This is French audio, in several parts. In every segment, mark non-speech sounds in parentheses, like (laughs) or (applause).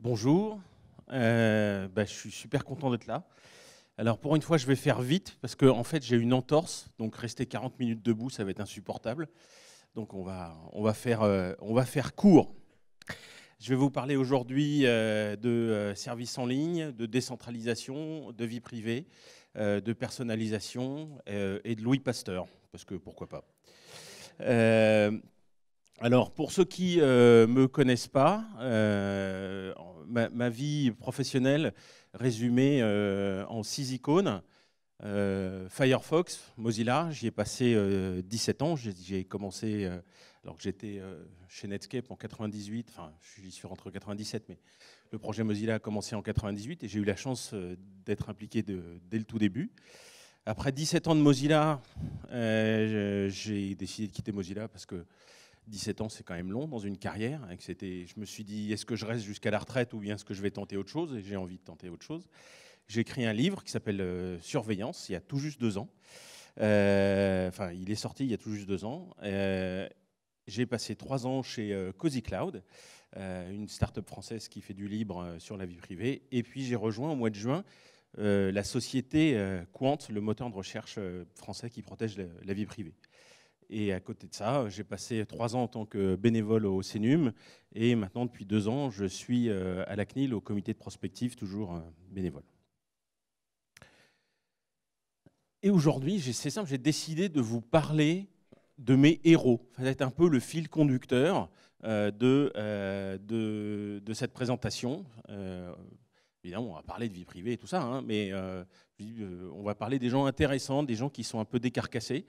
Bonjour, euh, bah, je suis super content d'être là. Alors pour une fois, je vais faire vite parce que en fait j'ai une entorse, donc rester 40 minutes debout, ça va être insupportable. Donc on va, on va, faire, euh, on va faire court. Je vais vous parler aujourd'hui euh, de services en ligne, de décentralisation, de vie privée, de personnalisation et de Louis Pasteur, parce que pourquoi pas. Alors, pour ceux qui ne euh, me connaissent pas, euh, ma, vie professionnelle résumée euh, en six icônes. Firefox, Mozilla, j'y ai passé 17 ans. J'ai commencé alors que j'étais chez Netscape en 98, enfin, je suis rentré entre 97, mais le projet Mozilla a commencé en 98 et j'ai eu la chance d'être impliqué dès le tout début. Après 17 ans de Mozilla, j'ai décidé de quitter Mozilla parce que 17 ans, c'est quand même long dans une carrière. Hein, c'était, je me suis dit, est-ce que je reste jusqu'à la retraite ou bien est-ce que je vais tenter autre chose Et j'ai envie de tenter autre chose. J'ai écrit un livre qui s'appelle euh, Surveillance, il y a tout juste deux ans. Euh, enfin, il est sorti il y a tout juste deux ans. Euh, j'ai passé trois ans chez Cozy Cloud, une start-up française qui fait du libre sur la vie privée. Et puis j'ai rejoint au mois de juin la société Quant, le moteur de recherche français qui protège la vie privée. Et à côté de ça, euh, j'ai passé trois ans en tant que bénévole au CENUM. Et maintenant, depuis deux ans, je suis euh, à la CNIL, au comité de prospective, toujours euh, bénévole. Et aujourd'hui, c'est simple, j'ai décidé de vous parler de mes héros. Ça va être un peu le fil conducteur de, de cette présentation évidemment, on va parler de vie privée et tout ça, hein, mais euh, euh, on va parler des gens intéressants, des gens qui sont un peu décarcassés.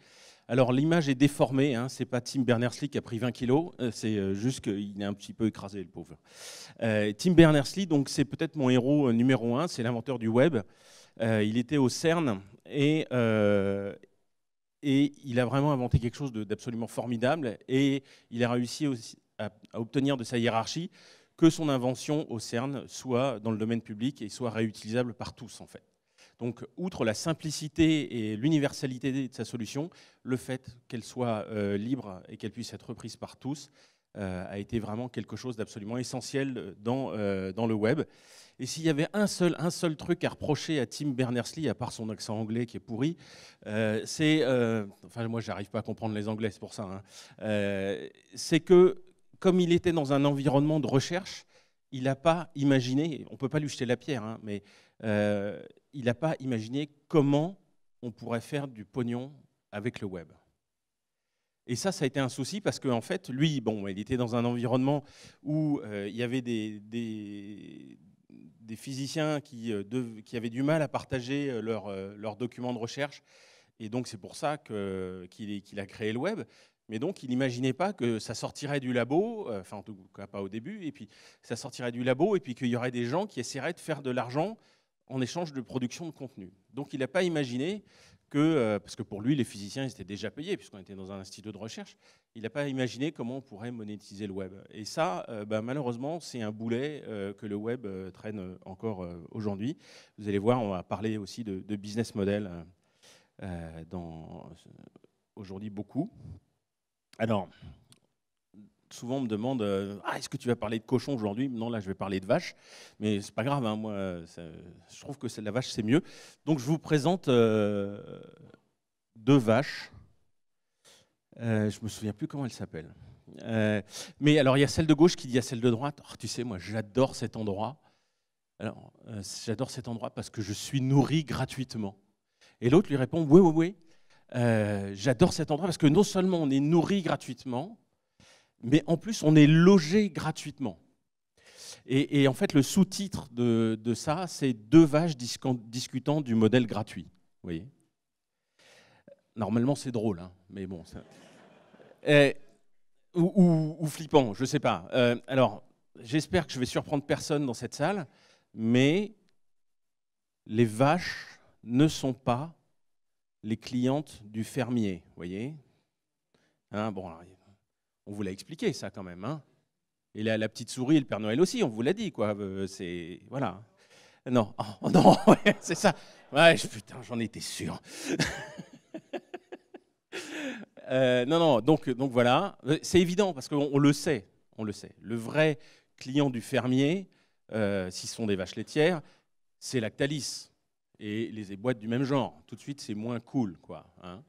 Alors l'image est déformée, hein, c'est pas Tim Berners-Lee qui a pris 20 kilos, euh, c'est juste qu'il est un petit peu écrasé le pauvre. Tim Berners-Lee, donc c'est peut-être mon héros numéro un, c'est l'inventeur du web. il était au CERN et, et il a vraiment inventé quelque chose d'absolument formidable et il a réussi à obtenir de sa hiérarchie que son invention au CERN soit dans le domaine public et soit réutilisable par tous, en fait. Donc, outre la simplicité et l'universalité de sa solution, le fait qu'elle soit euh, libre et qu'elle puisse être reprise par tous euh, a été vraiment quelque chose d'absolument essentiel dans, euh, dans le web. Et s'il y avait un seul, un seul truc à reprocher à Tim Berners-Lee, à part son accent anglais qui est pourri, c'est. enfin, moi, j'arrive pas à comprendre les anglais, c'est pour ça. Hein, c'est que comme il était dans un environnement de recherche, il n'a pas imaginé, on ne peut pas lui jeter la pierre, hein, mais euh, il n'a pas imaginé comment on pourrait faire du pognon avec le web. Et ça, ça a été un souci parce qu'en fait, lui, bon, il était dans un environnement où euh, il y avait des, physiciens euh, qui, avaient du mal à partager leurs documents de recherche. Et donc, c'est pour ça qu'il a créé le web. Mais donc, il n'imaginait pas que ça sortirait du labo, euh, enfin en tout cas pas au début, et puis ça sortirait du labo, et puis qu'il y aurait des gens qui essaieraient de faire de l'argent en échange de production de contenu. Donc, il n'a pas imaginé que, euh, parce que pour lui, les physiciens étaient déjà payés, puisqu'on était dans un institut de recherche, il n'a pas imaginé comment on pourrait monétiser le web. Et ça, euh, ben, malheureusement, c'est un boulet que le web traîne encore aujourd'hui. Vous allez voir, on va parler aussi de, business model aujourd'hui beaucoup. Alors, souvent on me demande euh, ah, est-ce que tu vas parler de cochon aujourd'hui Non, là je vais parler de vache, mais c'est pas grave, hein, moi je trouve que la vache c'est mieux. Donc je vous présente euh, deux vaches. Euh, je me souviens plus comment elles s'appellent. Euh, mais alors il y a celle de gauche qui dit à celle de droite oh, tu sais, moi j'adore cet endroit. Alors j'adore cet endroit parce que je suis nourri gratuitement. Et l'autre lui répond oui, oui, oui. Euh, j'adore cet endroit parce que non seulement on est nourri gratuitement, mais en plus on est logé gratuitement. Et, en fait, le sous-titre de, ça, c'est Deux vaches discutant du modèle gratuit. Vous voyez Normalement, c'est drôle, hein, mais bon. Eh, ou, flippant, je ne sais pas. Euh, alors, j'espère que je vais surprendre personne dans cette salle, mais les vaches ne sont pas les clientes du fermier, voyez hein, bon, On vous l'a expliqué, ça, quand même. Hein. et la, petite souris, le Père Noël aussi, on vous l'a dit, quoi. Euh, c'est... Voilà. Non, (laughs) oh, non, c'est ça. putain, j'en étais sûr. (laughs) Euh, non, non, donc, donc voilà. C'est évident, parce qu'on le sait, on le sait. Le vrai client du fermier, euh, s'ils sont des vaches laitières, c'est Lactalis et les boîtes du même genre. Tout de suite, c'est moins cool, quoi. Hein.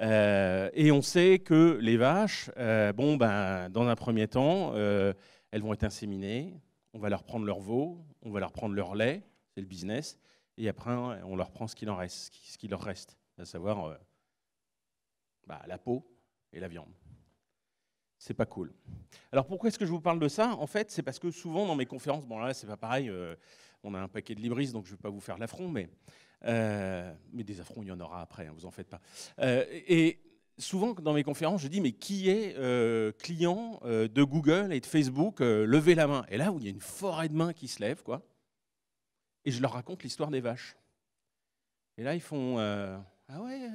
Euh, et on sait que les vaches, euh, bon, ben, dans un premier temps, euh, elles vont être inséminées, on va leur prendre leur veau, on va leur prendre leur lait, c'est le business, et après, on leur prend ce qu'il en reste, ce qui leur reste, à savoir bah, la peau et la viande. C'est pas cool. Alors pourquoi est-ce que je vous parle de ça En fait, c'est parce que souvent dans mes conférences, bon là, c'est pas pareil on a un paquet de libris, donc je ne vais pas vous faire l'affront, mais, euh, mais des affronts, il y en aura après, hein, vous en faites pas. Euh, et souvent, dans mes conférences, je dis, mais qui est euh, client de Google et de Facebook Levez la main. Et là, où il y a une forêt de mains qui se lève, quoi. Et je leur raconte l'histoire des vaches. Et là, ils font, ah ouais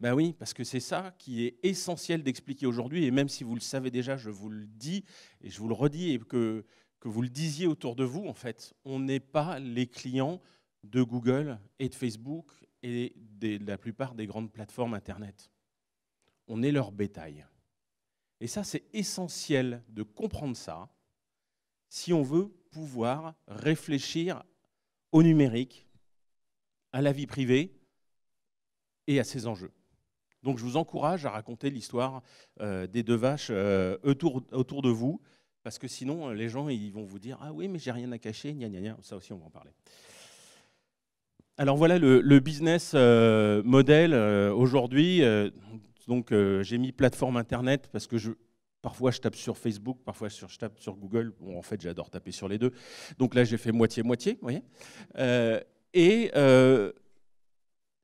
ben oui, parce que c'est ça qui est essentiel d'expliquer aujourd'hui, et même si vous le savez déjà, je vous le dis et je vous le redis, et que que vous le disiez autour de vous, en fait, on n'est pas les clients de Google et de Facebook et de la plupart des grandes plateformes Internet. On est leur bétail. Et ça, c'est essentiel de comprendre ça si on veut pouvoir réfléchir au numérique, à la vie privée et à ses enjeux. Donc je vous encourage à raconter l'histoire euh, des deux vaches euh, autour, de vous parce que sinon, euh, les gens ils vont vous dire Ah oui, mais j'ai rien à cacher, gna gna gna. Ça aussi, on va en parler. Alors voilà le, business euh, model euh, aujourd'hui. donc j'ai mis plateforme internet parce que je, parfois je tape sur Facebook, parfois je tape sur Google. Bon, en fait, j'adore taper sur les deux. Donc là, j'ai fait moitié-moitié, vous voyez. et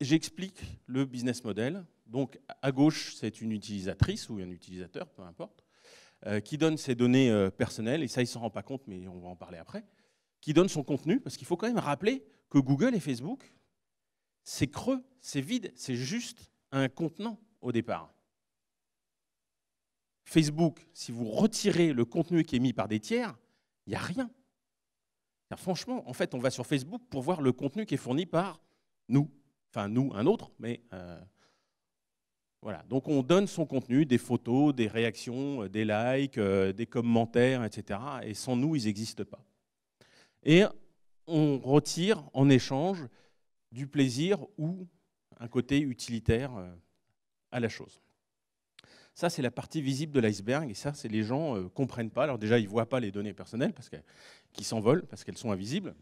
j'explique le business model. Donc à gauche, c'est une utilisatrice ou un utilisateur, peu importe. Euh, qui donne ses données euh, personnelles, et ça, il ne s'en rend pas compte, mais on va en parler après, qui donne son contenu, parce qu'il faut quand même rappeler que Google et Facebook, c'est creux, c'est vide, c'est juste un contenant au départ. Facebook, si vous retirez le contenu qui est mis par des tiers, il n'y a rien. Franchement, en fait, on va sur Facebook pour voir le contenu qui est fourni par nous. Enfin, nous, un autre, mais euh, donc on donne son contenu, des photos, des réactions, euh, des likes, euh, des commentaires, etc. Et sans nous, ils n'existent pas. Et on retire en échange du plaisir ou un côté utilitaire euh, à la chose. Ça, c'est la partie visible de l'iceberg, et ça, c'est les gens ne comprennent pas. Alors déjà, ils ne voient pas les données personnelles parce qui s'envolent, parce qu'elles sont invisibles.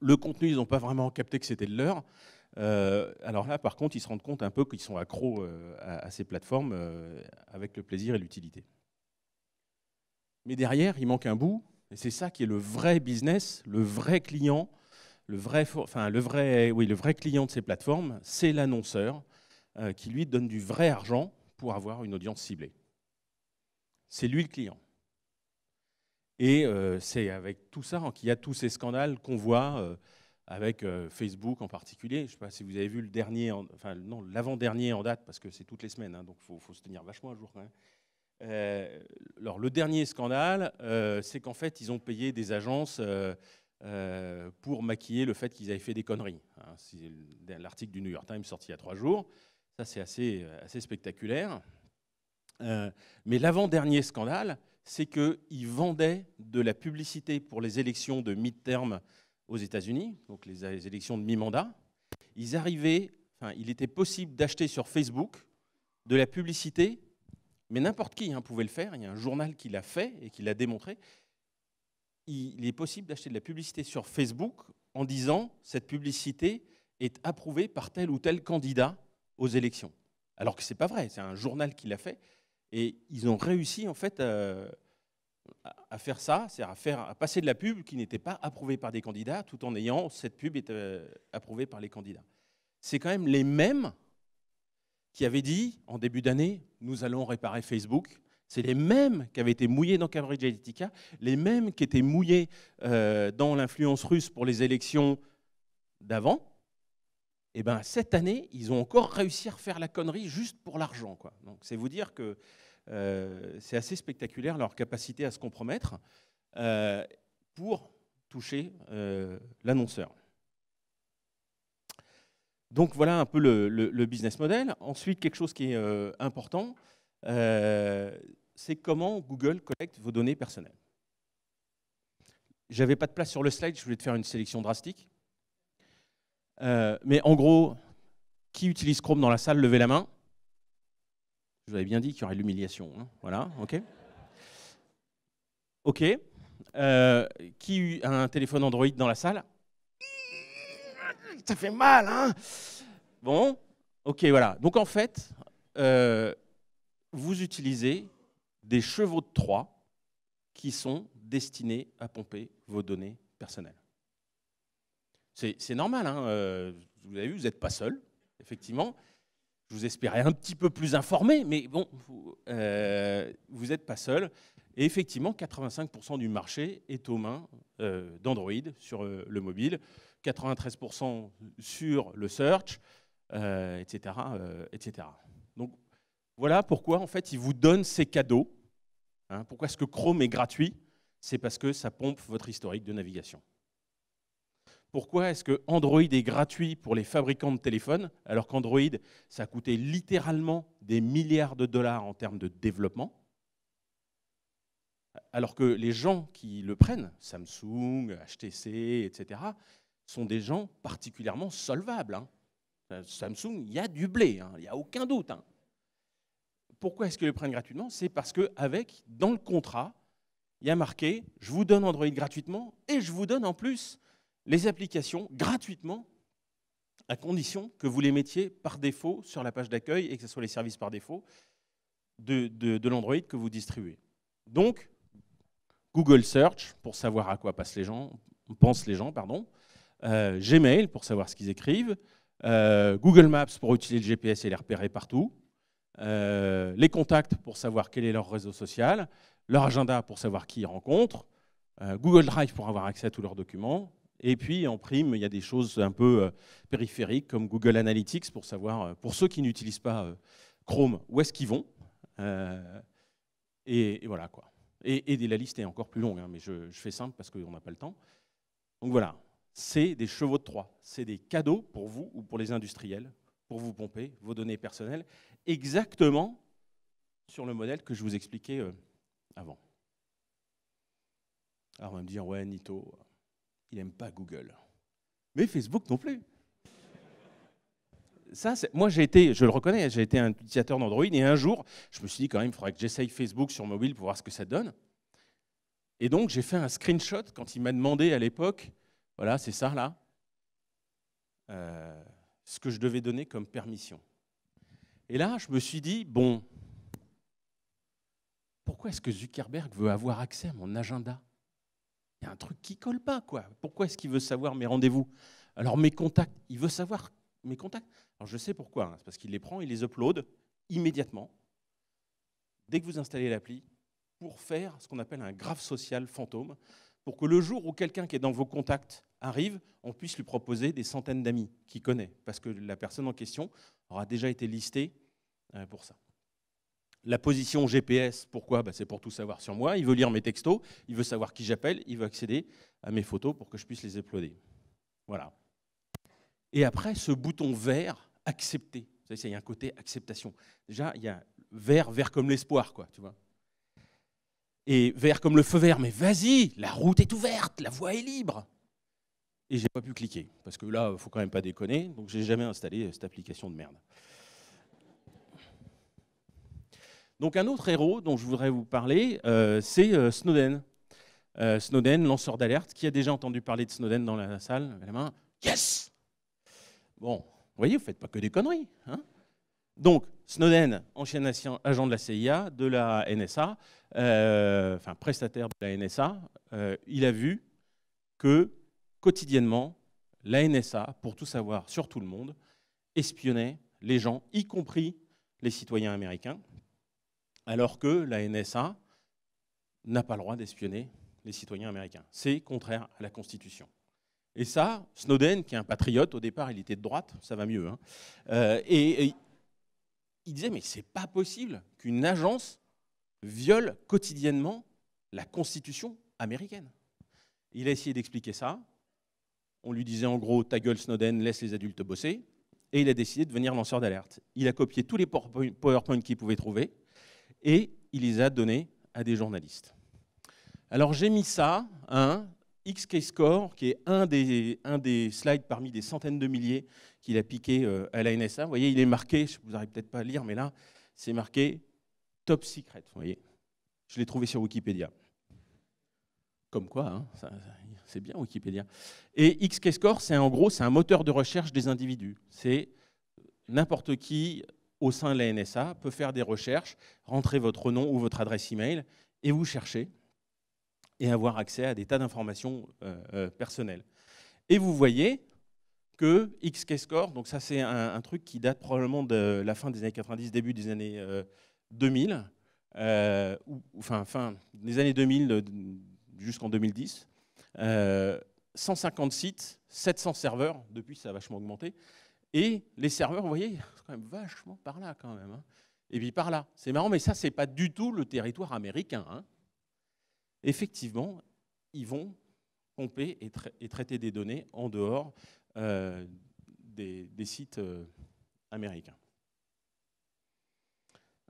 Le contenu, ils n'ont pas vraiment capté que c'était de leur. Euh, alors là, par contre, ils se rendent compte un peu qu'ils sont accros euh, à, ces plateformes euh, avec le plaisir et l'utilité. Mais derrière, il manque un bout, et c'est ça qui est le vrai business, le vrai client, le vrai, enfin, le vrai, oui, le vrai client de ces plateformes, c'est l'annonceur qui lui donne du vrai argent pour avoir une audience ciblée. C'est lui le client. Et c'est avec tout ça qu'il y a tous ces scandales qu'on voit avec euh, Facebook en particulier. Je ne sais pas si vous avez vu le dernier, enfin non, l'avant-dernier en date, parce que c'est toutes les semaines, hein, donc il faut, se tenir vachement à jour euh, alors le dernier scandale, euh, c'est qu'en fait, ils ont payé des agences pour maquiller le fait qu'ils avaient fait des conneries. Hein. l'article du New York Times sorti il y a trois jours. Ça, c'est assez, assez spectaculaire. mais l'avant-dernier scandale, c'est qu'ils vendaient de la publicité pour les élections de mid-term aux États-Unis, donc les élections de mi-mandat, ils arrivaient, enfin, il était possible d'acheter sur Facebook de la publicité, mais n'importe qui hein, pouvait le faire. Il y a un journal qui l'a fait et qui l'a démontré. Il est possible d'acheter de la publicité sur Facebook en disant cette publicité est approuvée par tel ou tel candidat aux élections. Alors que c'est pas vrai, c'est un journal qui l'a fait. Et ils ont réussi en fait. à... Euh, à faire ça, c'est-à-dire à, faire, à passer de la pub qui n'était pas approuvée par des candidats, tout en ayant cette pub euh, approuvée par les candidats. C'est quand même les mêmes qui avaient dit en début d'année, nous allons réparer Facebook. C'est les mêmes qui avaient été mouillés dans Cambridge Analytica, les mêmes qui étaient mouillés euh, dans l'influence russe pour les élections d'avant. Et eh ben cette année, ils ont encore réussi à faire la connerie juste pour l'argent, quoi. Donc c'est vous dire que euh, c'est assez spectaculaire leur capacité à se compromettre euh, pour toucher euh, l'annonceur. Donc voilà un peu le, business model. Ensuite, quelque chose qui est important, c'est comment Google collecte vos données personnelles. J'avais pas de place sur le slide, je voulais te faire une sélection drastique. mais en gros, qui utilise Chrome dans la salle Levez la main. Je vous avais bien dit qu'il y aurait l'humiliation. Hein. voilà, ok. Ok. Euh, qui a un téléphone Android dans la salle Ça fait mal, hein Bon, ok, voilà. Donc en fait, euh, vous utilisez des chevaux de Troie qui sont destinés à pomper vos données personnelles. C'est normal, hein euh, vous avez vu, vous n'êtes pas seul, effectivement je vous espérais un petit peu plus informé, mais bon, vous n'êtes euh, pas seul. Et effectivement, 85% du marché est aux mains euh, d'Android sur euh, le mobile, 93% sur le search, etc., etc. Donc voilà pourquoi en fait ils vous donnent ces cadeaux. Hein. pourquoi est-ce que Chrome est gratuit C'est parce que ça pompe votre historique de navigation. Pourquoi est-ce que Android est gratuit pour les fabricants de téléphones, alors qu'Android, ça coûtait littéralement des milliards de dollars en termes de développement alors que les gens qui le prennent, Samsung, HTC, etc., sont des gens particulièrement solvables. Hein. Samsung, il y a du blé, hein, il y n'y a aucun doute. Hein. Pourquoi est-ce qu'ils le prennent gratuitement C'est parce qu'avec, dans le contrat, il y a marqué, je vous donne Android gratuitement et je vous donne en plus les applications gratuitement à condition que vous les mettiez par défaut sur la page d'accueil et que ce soit les services par défaut de, l'Android que vous distribuez. Donc, Google Search pour savoir à quoi pensent les gens, euh, Gmail pour savoir ce qu'ils écrivent, euh, Google Maps pour utiliser le GPS et les repérer partout, euh, les contacts pour savoir quel est leur réseau social, leur agenda pour savoir qui ils rencontrent, Google Drive pour avoir accès à tous leurs documents, et puis en prime, il y a des choses un peu euh, périphériques comme Google Analytics pour savoir, euh, pour ceux qui n'utilisent pas euh, Chrome, où est-ce qu'ils vont. et, voilà quoi. Et, la liste est encore plus longue, hein, mais je, je, fais simple parce qu'on n'a pas le temps. Donc voilà, c'est des chevaux de Troie, c'est des cadeaux pour vous ou pour les industriels, pour vous pomper vos données personnelles, exactement sur le modèle que je vous expliquais avant. Alors on va me dire, ouais, Nito, il n'aime pas Google. Mais Facebook non plus. Ça, moi, j'ai été, je le reconnais, j'ai été un utilisateur d'Android et un jour, je me suis dit quand même, il faudrait que j'essaye Facebook sur mobile pour voir ce que ça donne. Et donc, j'ai fait un screenshot quand il m'a demandé à l'époque, voilà, c'est ça là, euh, ce que je devais donner comme permission. Et là, je me suis dit, bon, pourquoi est-ce que Zuckerberg veut avoir accès à mon agenda il y a un truc qui colle pas, quoi. Pourquoi est-ce qu'il veut savoir mes rendez-vous Alors mes contacts, il veut savoir mes contacts. Alors je sais pourquoi, hein. c'est parce qu'il les prend, il les upload immédiatement, dès que vous installez l'appli, pour faire ce qu'on appelle un graphe social fantôme, pour que le jour où quelqu'un qui est dans vos contacts arrive, on puisse lui proposer des centaines d'amis qu'il connaît, parce que la personne en question aura déjà été listée euh, pour ça. La position GPS, pourquoi bah, C'est pour tout savoir sur moi. Il veut lire mes textos, il veut savoir qui j'appelle, il veut accéder à mes photos pour que je puisse les uploader. Voilà. Et après, ce bouton vert, accepter. Vous savez, il y a un côté acceptation. Déjà, il y a vert, vert comme l'espoir, quoi, tu vois. Et vert comme le feu vert, mais vas-y, la route est ouverte, la voie est libre. Et j'ai pas pu cliquer, parce que là, il faut quand même pas déconner, donc j'ai jamais installé euh, cette application de merde. Donc un autre héros dont je voudrais vous parler, euh, c'est euh, Snowden. Euh, Snowden, lanceur d'alerte. Qui a déjà entendu parler de Snowden dans la salle la main. Yes Bon, vous voyez, vous ne faites pas que des conneries. Hein? Donc, Snowden, ancien agent de la CIA, de la NSA, enfin prestataire de la NSA, il a vu que quotidiennement, la NSA, pour tout savoir sur tout le monde, espionnait les gens, y compris les citoyens américains alors que la NSA n'a pas le droit d'espionner les citoyens américains. C'est contraire à la Constitution. Et ça, Snowden, qui est un patriote, au départ, il était de droite, ça va mieux. Hein. Euh, et, il disait Mais c'est pas possible qu'une agence viole quotidiennement la Constitution américaine. Il a essayé d'expliquer ça. On lui disait en gros Ta gueule, Snowden, laisse les adultes bosser. Et il a décidé de devenir lanceur d'alerte. Il a copié tous les PowerPoint qu'il pouvait trouver et il les a donnés à des journalistes. Alors j'ai mis ça, un hein, XK Score, qui est un des, un des slides parmi des centaines de milliers qu'il a piqué euh, à la NSA. Vous voyez, il est marqué, je vous arrive peut-être pas à lire, mais là, c'est marqué Top Secret. Vous voyez, je l'ai trouvé sur Wikipédia. Comme quoi, hein, c'est bien Wikipédia. Et XK Score, c'est en gros, c'est un moteur de recherche des individus. C'est n'importe qui au sein de la NSA peut faire des recherches, rentrer votre nom ou votre adresse email et vous chercher et avoir accès à des tas d'informations euh, euh, personnelles. Et vous voyez que X-Case-Score, donc ça c'est un, truc qui date probablement de la fin des années 90, début des années 2000, euh, ou, enfin fin des années 2000 jusqu'en 2010, 150 sites, 700 serveurs, depuis ça a vachement augmenté, et les serveurs, vous voyez, c'est quand même vachement par là quand même. Hein. Et puis par là. C'est marrant, mais ça, c'est pas du tout le territoire américain. Hein. Effectivement, ils vont pomper et, traiter des données en dehors euh, des, sites euh, américains.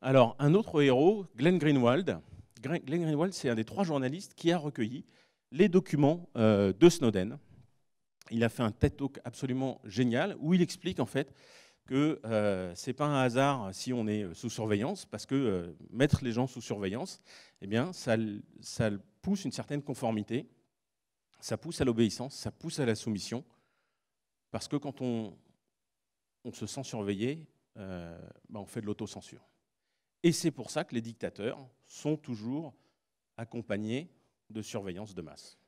Alors, un autre héros, Glenn Greenwald. Glenn Greenwald, c'est un des trois journalistes qui a recueilli les documents euh, de Snowden il a fait un TED Talk absolument génial où il explique en fait que ce euh, c'est pas un hasard si on est euh, sous surveillance, parce que euh, mettre les gens sous surveillance, eh bien, ça, pousse une certaine conformité, ça pousse à l'obéissance, ça pousse à la soumission, parce que quand on, se sent surveillé, bah, on fait de l'autocensure. Et c'est pour ça que les dictateurs sont toujours accompagnés de surveillance de masse.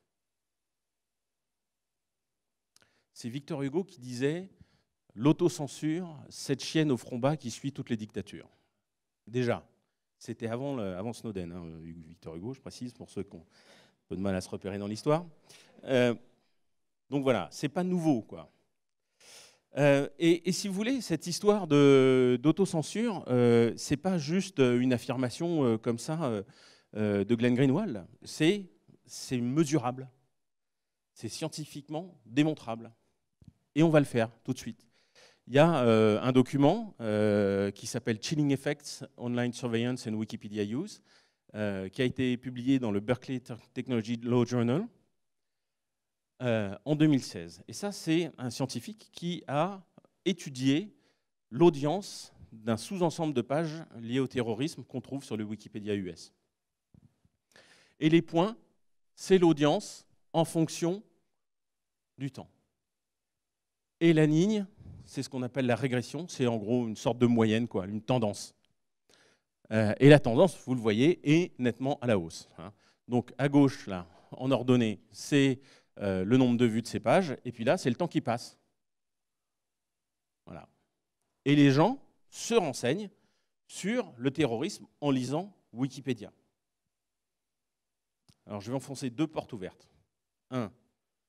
c'est Victor Hugo qui disait l'autocensure, cette chienne au front bas qui suit toutes les dictatures. Déjà, c'était avant, Snowden, hein, Victor Hugo, je précise, pour ceux qui ont un peu de mal à se repérer dans l'histoire. Euh, donc voilà, c'est pas nouveau, quoi. Euh, et, si vous voulez, cette histoire d'autocensure, euh, c'est pas juste une affirmation comme ça de Glenn Greenwald, c'est mesurable, c'est scientifiquement démontrable. Et on va le faire tout de suite. Il y a euh, un document euh, qui s'appelle Chilling Effects, Online Surveillance and Wikipedia Use, euh, qui a été publié dans le Berkeley Technology Law Journal en 2016. Et ça, c'est un scientifique qui a étudié l'audience d'un sous-ensemble de pages liées au terrorisme qu'on trouve sur le Wikipédia US. Et les points, c'est l'audience en fonction du temps. Et la ligne, c'est ce qu'on appelle la régression, c'est en gros une sorte de moyenne, quoi, une tendance. Euh, et la tendance, vous le voyez, est nettement à la hausse. Hein. Donc à gauche, là, en ordonnée, c'est euh, le nombre de vues de ces pages, et puis là, c'est le temps qui passe. Voilà. Et les gens se renseignent sur le terrorisme en lisant Wikipédia. Alors je vais enfoncer deux portes ouvertes. Un,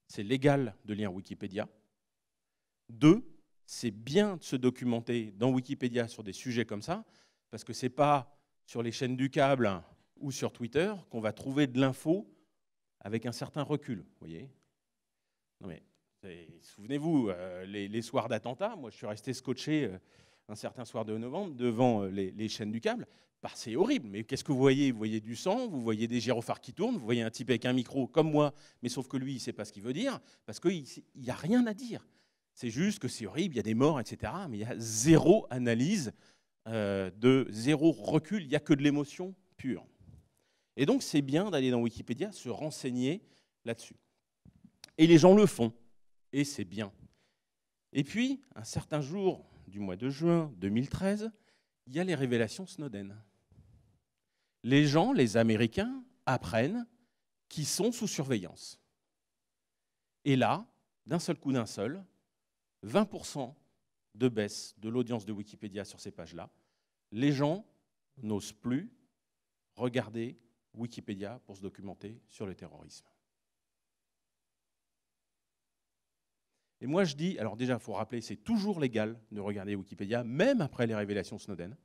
c'est légal de lire Wikipédia. Deux, c'est bien de se documenter dans Wikipédia sur des sujets comme ça, parce que ce n'est pas sur les chaînes du câble ou sur Twitter qu'on va trouver de l'info avec un certain recul, voyez mais souvenez-vous, euh, les, soirs d'attentats, moi je suis resté scotché euh, un certain soir de novembre devant euh, les, chaînes du câble. parce bah, c'est horrible, mais qu'est-ce que vous voyez Vous voyez du sang, vous voyez des gyrophares qui tournent, vous voyez un type avec un micro comme moi, mais sauf que lui, il ne sait pas ce qu'il veut dire, parce qu'il n'y a rien à dire. C'est juste que c'est horrible, il y a des morts, etc. Mais il y a zéro analyse, euh, de zéro recul, il n'y a que de l'émotion pure. Et donc c'est bien d'aller dans Wikipédia, se renseigner là-dessus. Et les gens le font, et c'est bien. Et puis, un certain jour du mois de juin 2013, il y a les révélations Snowden. Les gens, les Américains, apprennent qu'ils sont sous surveillance. Et là, d'un seul coup d'un seul, 20% de baisse de l'audience de Wikipédia sur ces pages-là. Les gens n'osent plus regarder Wikipédia pour se documenter sur le terrorisme. Et moi je dis, alors déjà, il faut rappeler, c'est toujours légal de regarder Wikipédia, même après les révélations Snowden.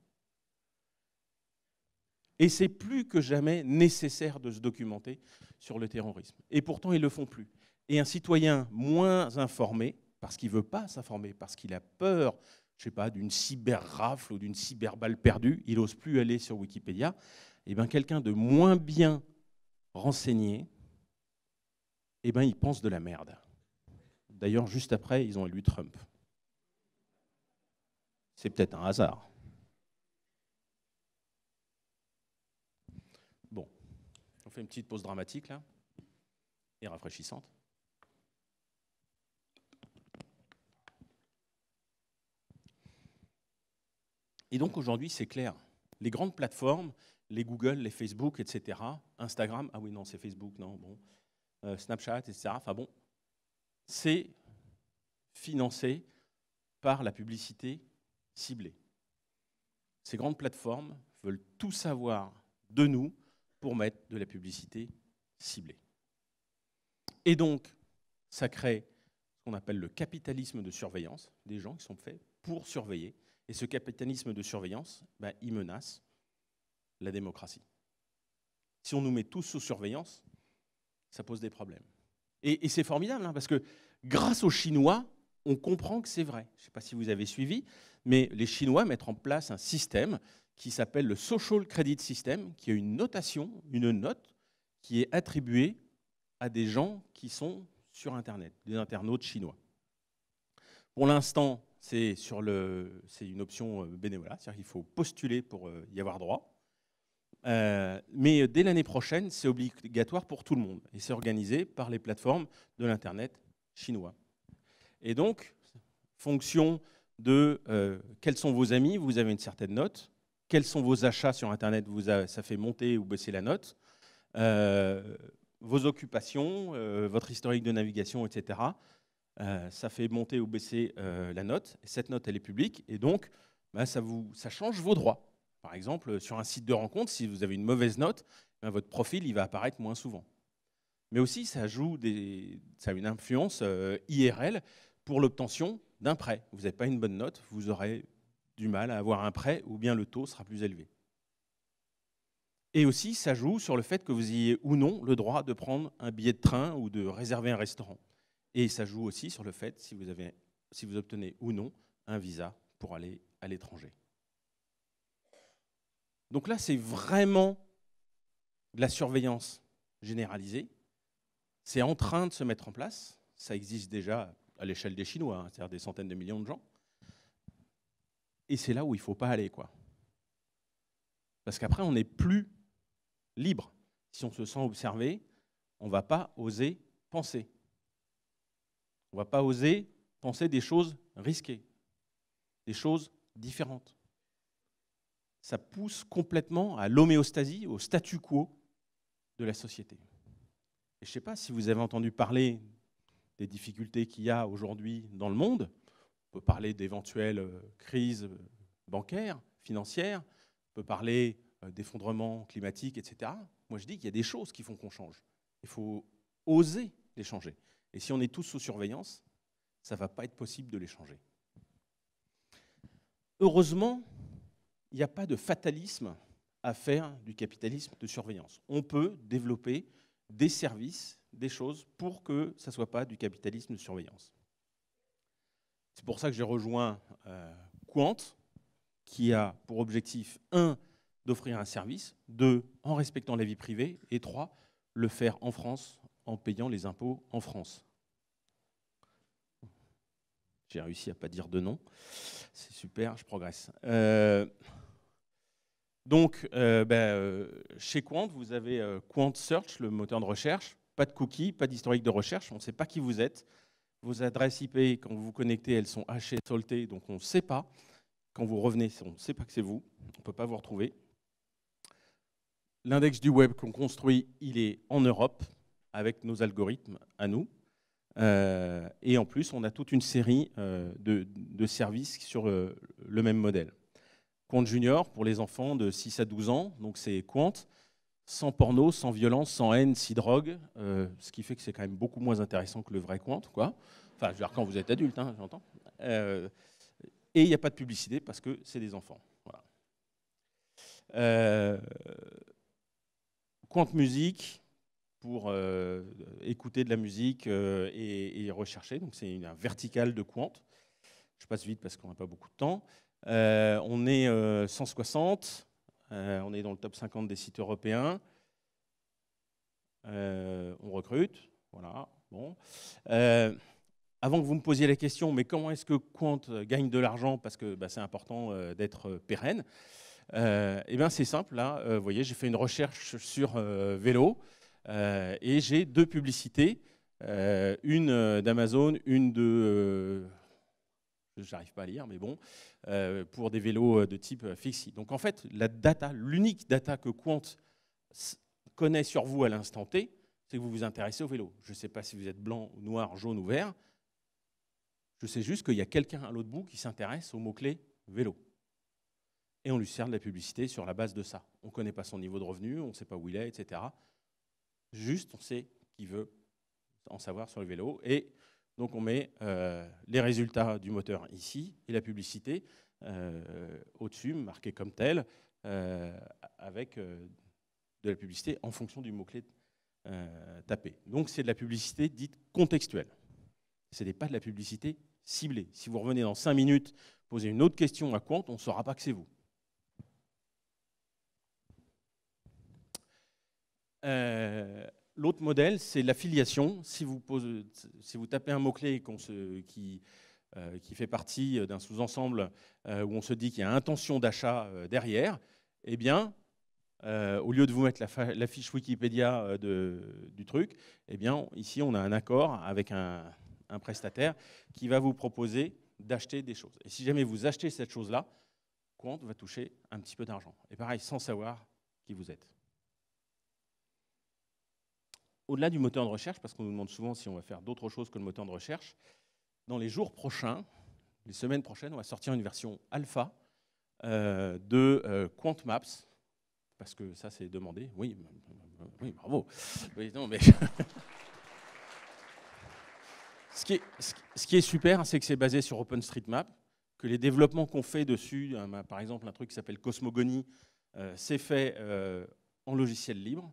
Et c'est plus que jamais nécessaire de se documenter sur le terrorisme. Et pourtant, ils ne le font plus. Et un citoyen moins informé, parce qu'il ne veut pas s'informer, parce qu'il a peur, je sais pas, d'une cyber-rafle ou d'une cyber-balle perdue, il n'ose plus aller sur Wikipédia, et eh bien quelqu'un de moins bien renseigné, et eh ben il pense de la merde. D'ailleurs, juste après, ils ont élu Trump. C'est peut-être un hasard. Bon, on fait une petite pause dramatique là, et rafraîchissante. Et donc aujourd'hui, c'est clair. Les grandes plateformes, les Google, les Facebook, etc., Instagram, ah oui, non, c'est Facebook, non, bon, euh, Snapchat, etc., enfin bon, c'est financé par la publicité ciblée. Ces grandes plateformes veulent tout savoir de nous pour mettre de la publicité ciblée. Et donc, ça crée ce qu'on appelle le capitalisme de surveillance, des gens qui sont faits pour surveiller, et ce capitalisme de surveillance, ben, il menace la démocratie. Si on nous met tous sous surveillance, ça pose des problèmes. Et, c'est formidable, hein, parce que grâce aux Chinois, on comprend que c'est vrai. Je ne sais pas si vous avez suivi, mais les Chinois mettent en place un système qui s'appelle le Social Credit System, qui est une notation, une note qui est attribuée à des gens qui sont sur Internet, des internautes chinois. Pour l'instant, c'est une option euh, bénévolat, c'est-à-dire qu'il faut postuler pour euh, y avoir droit. Euh, mais dès l'année prochaine, c'est obligatoire pour tout le monde. Et c'est organisé par les plateformes de l'Internet chinois. Et donc, fonction de quels sont vos amis, vous avez une certaine note. Quels sont vos achats sur Internet, ça fait monter ou baisser la note. vos occupations, votre historique de navigation, etc. Euh, ça fait monter ou baisser euh, la note. Et cette note, elle est publique, et donc bah, ça, vous, change vos droits. Par exemple, sur un site de rencontre, si vous avez une mauvaise note, eh votre profil il va apparaître moins souvent. Mais aussi, ça joue ça a une influence euh, IRL pour l'obtention d'un prêt. Vous n'avez pas une bonne note, vous aurez du mal à avoir un prêt, ou bien le taux sera plus élevé. Et aussi, ça joue sur le fait que vous ayez ou non le droit de prendre un billet de train ou de réserver un restaurant. Et ça joue aussi sur le fait si vous, avez, si vous obtenez ou non un visa pour aller à l'étranger. Donc là, c'est vraiment de la surveillance généralisée. C'est en train de se mettre en place. Ça existe déjà à l'échelle des Chinois, hein, c'est-à-dire des centaines de millions de gens. Et c'est là où il ne faut pas aller. quoi. Parce qu'après, on n'est plus libre. Si on se sent observé, on ne va pas oser penser. On ne va pas oser penser des choses risquées, des choses différentes. Ça pousse complètement à l'homéostasie, au statu quo de la société. Et je ne sais pas si vous avez entendu parler des difficultés qu'il y a aujourd'hui dans le monde. On peut parler d'éventuelles euh, crises euh, bancaires, financières, on peut parler euh, d'effondrement climatique, etc. Moi, je dis qu'il y a des choses qui font qu'on change. Il faut oser les changer. Et si on est tous sous surveillance, ça ne va pas être possible de les changer. Heureusement, il n'y a pas de fatalisme à faire du capitalisme de surveillance. On peut développer des services, des choses pour que ça ne soit pas du capitalisme de surveillance. C'est pour ça que j'ai rejoint euh, Quant, qui a pour objectif un, d'offrir un service, deux, en respectant la vie privée, et trois, le faire en France en payant les impôts en France. J'ai réussi à ne pas dire de nom. C'est super, je progresse. Euh, donc, euh, ben, euh, chez Quant, vous avez Quant Search, le moteur de recherche. Pas de cookies, pas d'historique de recherche. On ne sait pas qui vous êtes. Vos adresses IP, quand vous vous connectez, elles sont hachées, soltées, donc on ne sait pas. Quand vous revenez, on ne sait pas que c'est vous. On ne peut pas vous retrouver. L'index du web qu'on construit, il est en Europe avec nos algorithmes à nous. Euh, et en plus, on a toute une série euh, de, services sur euh, le, même modèle. Quant junior pour les enfants de 6 à 12 ans, donc c'est Quant, sans porno, sans violence, sans haine, sans drogue, ce qui fait que c'est quand même beaucoup moins intéressant que le vrai Quant, quoi. Enfin, je veux dire, quand vous êtes adulte, hein, j'entends. et il n'y a pas de publicité parce que c'est des enfants. Voilà. Quant musique, pour euh, écouter de la musique euh, et, rechercher. Donc c'est un vertical de Quant. Je passe vite parce qu'on n'a pas beaucoup de temps. Euh, on est 160, on est dans le top 50 des sites européens. on recrute, voilà. avant que vous me posiez la question, mais comment est-ce que Quant gagne de l'argent Parce que bah, c'est important d'être pérenne. Eh bien, c'est simple. Là, vous voyez, j'ai fait une recherche sur vélo. Euh, et j'ai deux publicités, euh, une euh, d'Amazon, une de j'arrive pas à lire, mais bon, pour des vélos de type fixie. Donc en fait, la data, l'unique data que Quant connaît sur vous à l'instant T, c'est que vous vous intéressez au vélo. Je ne sais pas si vous êtes blanc, noir, jaune ou vert. Je sais juste qu'il y a quelqu'un à l'autre bout qui s'intéresse au mot-clé vélo. Et on lui sert de la publicité sur la base de ça. On ne connaît pas son niveau de revenu, on ne sait pas où il est, etc juste, on sait qui veut en savoir sur le vélo. Et donc on met euh, les résultats du moteur ici et la publicité euh, au-dessus, marquée comme telle, euh, avec de la publicité en fonction du mot-clé tapé. Donc c'est de la publicité dite contextuelle. Ce n'est pas de la publicité ciblée. Si vous revenez dans 5 minutes poser une autre question à Quant, on ne saura pas que c'est vous. Euh, l'autre modèle, c'est l'affiliation. Si, vous si vous tapez un mot-clé qui, euh, qui fait partie d'un sous-ensemble euh, où on se dit qu'il y a intention d'achat derrière, eh bien, au lieu de vous mettre la, fiche Wikipédia de, du truc, eh bien, ici, on a un accord avec un, un prestataire qui va vous proposer d'acheter des choses. Et si jamais vous achetez cette chose-là, Quant va toucher un petit peu d'argent. Et pareil, sans savoir qui vous êtes au-delà du moteur de recherche, parce qu'on nous demande souvent si on va faire d'autres choses que le moteur de recherche, dans les jours prochains, les semaines prochaines, on va sortir une version alpha euh, de euh, QuantMaps, parce que ça c'est demandé. Oui, euh, euh, bravo. non, mais (laughs) ce, qui est, ce qui est super, hein, c'est que c'est basé sur OpenStreetMap, que les développements qu'on fait dessus, par exemple un truc qui s'appelle Cosmogonie, c'est fait en logiciel libre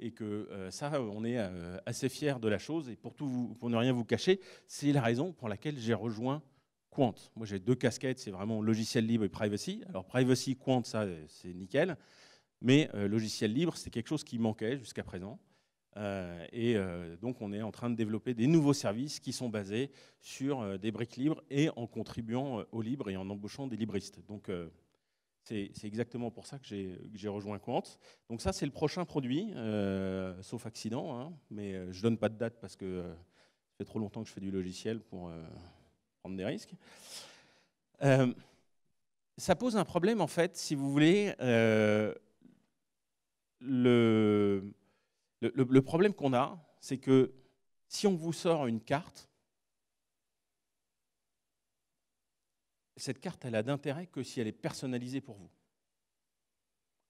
et que euh, ça, on est euh, assez fier de la chose. Et pour, tout pour ne rien vous cacher, c'est la raison pour laquelle j'ai rejoint Quant. Moi, j'ai deux casquettes, c'est vraiment logiciel libre et privacy. Alors, privacy, Quant, ça, euh, c'est nickel. Mais logiciel libre, c'est quelque chose qui manquait jusqu'à présent. et donc, on est en train de développer des nouveaux services qui sont basés sur des briques libres et en contribuant au libre et en embauchant des libristes. Donc, c'est exactement pour ça que j'ai rejoint Quant. Donc ça, c'est le prochain produit, euh, sauf accident, hein. mais euh, je ne donne pas de date parce que euh, ça fait trop longtemps que je fais du logiciel pour prendre des risques. ça pose un problème, en fait, si vous voulez, le problème qu'on a, c'est que si on vous sort une carte, cette carte, elle a d'intérêt que si elle est personnalisée pour vous.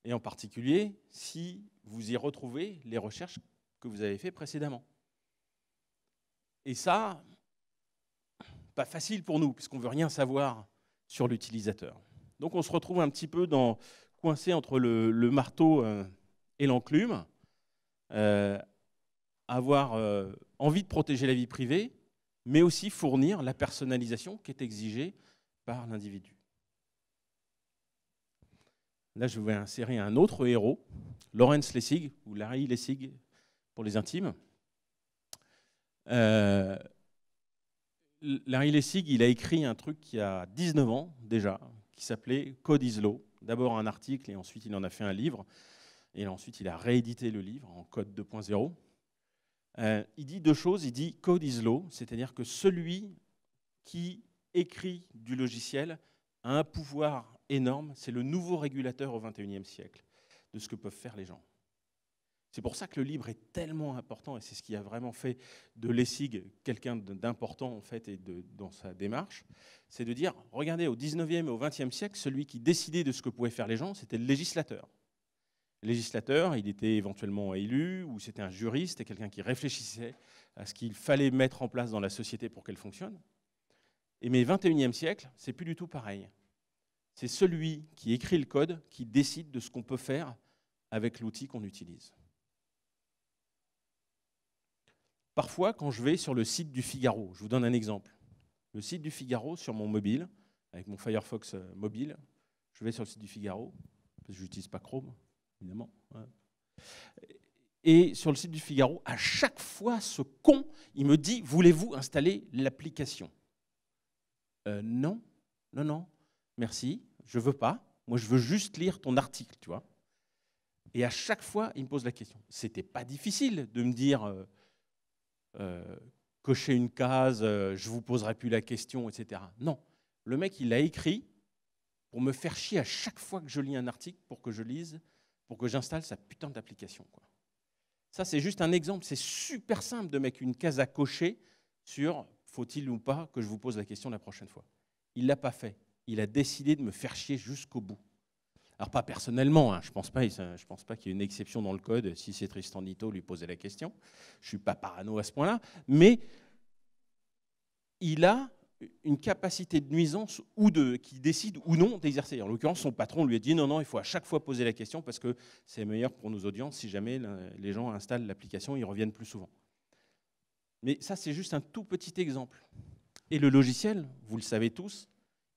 Et en particulier, si vous y retrouvez les recherches que vous avez faites précédemment. Et ça, pas facile pour nous, puisqu'on ne veut rien savoir sur l'utilisateur. Donc on se retrouve un petit peu dans, coincé entre le, marteau euh, et l'enclume. Euh, avoir euh, envie de protéger la vie privée, mais aussi fournir la personnalisation qui est exigée par l'individu. Là, je vais insérer un autre héros, Lawrence Lessig, ou Larry Lessig pour les intimes. Euh, Larry Lessig, il a écrit un truc qui a 19 ans déjà, qui s'appelait Code is Law. D'abord un article et ensuite il en a fait un livre. Et ensuite il a réédité le livre en Code 2.0. Euh, il dit deux choses. Il dit Code is Law, c'est-à-dire que celui qui écrit du logiciel a un pouvoir énorme. C'est le nouveau régulateur au XXIe siècle de ce que peuvent faire les gens. C'est pour ça que le libre est tellement important et c'est ce qui a vraiment fait de Lessig quelqu'un d'important en fait et de, dans sa démarche, c'est de dire regardez au 19e et au 20e siècle, celui qui décidait de ce que pouvaient faire les gens, c'était le législateur. législateur, il était éventuellement élu ou c'était un juriste et quelqu'un qui réfléchissait à ce qu'il fallait mettre en place dans la société pour qu'elle fonctionne. Et mais 21e siècle, c'est plus du tout pareil. C'est celui qui écrit le code qui décide de ce qu'on peut faire avec l'outil qu'on utilise. Parfois, quand je vais sur le site du Figaro, je vous donne un exemple. Le site du Figaro sur mon mobile, avec mon Firefox euh, mobile, je vais sur le site du Figaro, parce que je n'utilise pas Chrome, évidemment. Hein. Et sur le site du Figaro, à chaque fois, ce con, il me dit, voulez-vous installer l'application euh, non, non, non, merci, je veux pas. Moi, je veux juste lire ton article, tu vois. Et à chaque fois, il me pose la question. C'était pas difficile de me dire, euh, euh, cocher une case, je vous poserai plus la question, etc. Non, le mec, il l'a écrit pour me faire chier à chaque fois que je lis un article, pour que je lise, pour que j'installe sa putain d'application. Ça, c'est juste un exemple. C'est super simple de mettre une case à cocher sur faut-il ou pas que je vous pose la question la prochaine fois Il ne l'a pas fait. Il a décidé de me faire chier jusqu'au bout. Alors pas personnellement, hein. je ne pense pas, pas qu'il y ait une exception dans le code si c'est Tristan Dito lui poser la question. Je ne suis pas parano à ce point-là, mais il a une capacité de nuisance ou de qui décide ou non d'exercer. En l'occurrence, son patron lui a dit non, non, il faut à chaque fois poser la question parce que c'est meilleur pour nos audiences si jamais les gens installent l'application, ils reviennent plus souvent. Mais ça, c'est juste un tout petit exemple. Et le logiciel, vous le savez tous,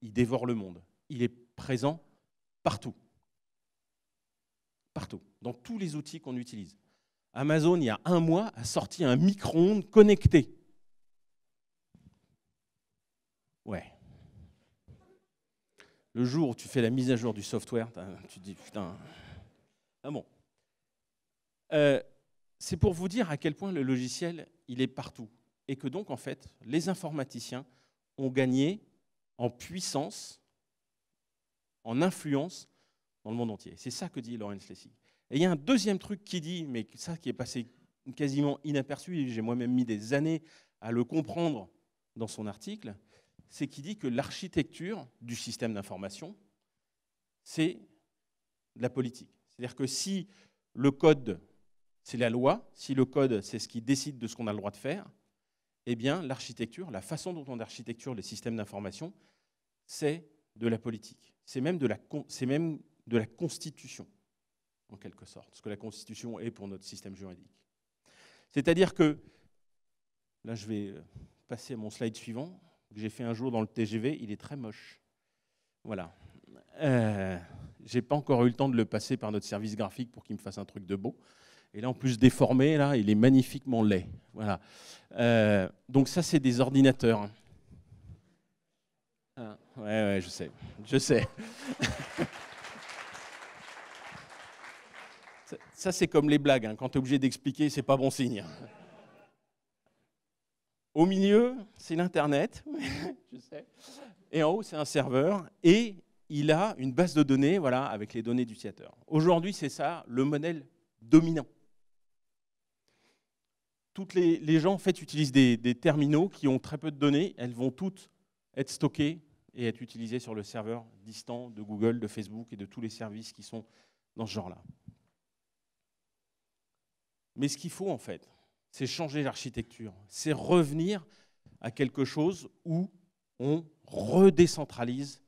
il dévore le monde. Il est présent partout. Partout, dans tous les outils qu'on utilise. Amazon, il y a un mois, a sorti un micro-ondes connecté. Ouais. Le jour où tu fais la mise à jour du software, tu te dis putain. Ah bon. Euh, c'est pour vous dire à quel point le logiciel, il est partout. Et que donc, en fait, les informaticiens ont gagné en puissance, en influence dans le monde entier. C'est ça que dit Lawrence Lessig. Et il y a un deuxième truc qui dit, mais ça qui est passé quasiment inaperçu, j'ai moi-même mis des années à le comprendre dans son article, c'est qu'il dit que l'architecture du système d'information, c'est de la politique. C'est-à-dire que si le code c'est la loi, si le code, c'est ce qui décide de ce qu'on a le droit de faire, eh bien, l'architecture, la façon dont on architecture les systèmes d'information, c'est de la politique. C'est même, de la, constitution, en quelque sorte, ce que la constitution est pour notre système juridique. C'est-à-dire que, là, je vais euh, passer à mon slide suivant, que j'ai fait un jour dans le TGV, il est très moche. Voilà. Je euh, j'ai pas encore eu le temps de le passer par notre service graphique pour qu'il me fasse un truc de beau. Et là, en plus déformé, là, il est magnifiquement laid. Voilà. Euh, donc ça, c'est des ordinateurs. Ah, ouais, ouais, je sais, je sais. (laughs) ça, c'est comme les blagues. Hein. Quand tu es obligé d'expliquer, c'est pas bon signe. Au milieu, c'est l'Internet, (laughs) Et en haut, c'est un serveur. Et il a une base de données, voilà, avec les données du théâtre. Aujourd'hui, c'est ça le modèle dominant toutes les, gens utilisent des, des, terminaux qui ont très peu de données. Elles vont toutes être stockées et être utilisées sur le serveur distant de Google, de Facebook et de tous les services qui sont dans ce genre-là. Mais ce qu'il faut, en fait, c'est changer l'architecture. C'est revenir à quelque chose où on redécentralise